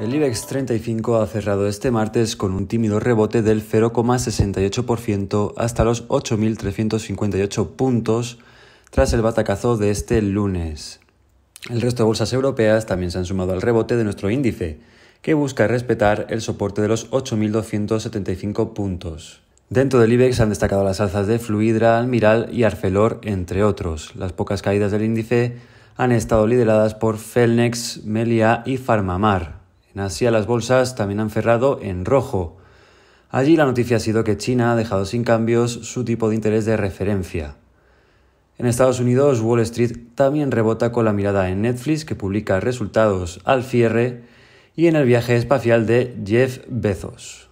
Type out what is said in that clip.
El IBEX 35 ha cerrado este martes con un tímido rebote del 0,68% hasta los 8.358 puntos tras el batacazo de este lunes. El resto de bolsas europeas también se han sumado al rebote de nuestro índice, que busca respetar el soporte de los 8.275 puntos. Dentro del IBEX han destacado las alzas de Fluidra, Almiral y Arcelor, entre otros. Las pocas caídas del índice han estado lideradas por Felnex, Melia y Farmamar a las bolsas también han cerrado en rojo. Allí la noticia ha sido que China ha dejado sin cambios su tipo de interés de referencia. En Estados Unidos, Wall Street también rebota con la mirada en Netflix, que publica resultados al cierre, y en el viaje espacial de Jeff Bezos.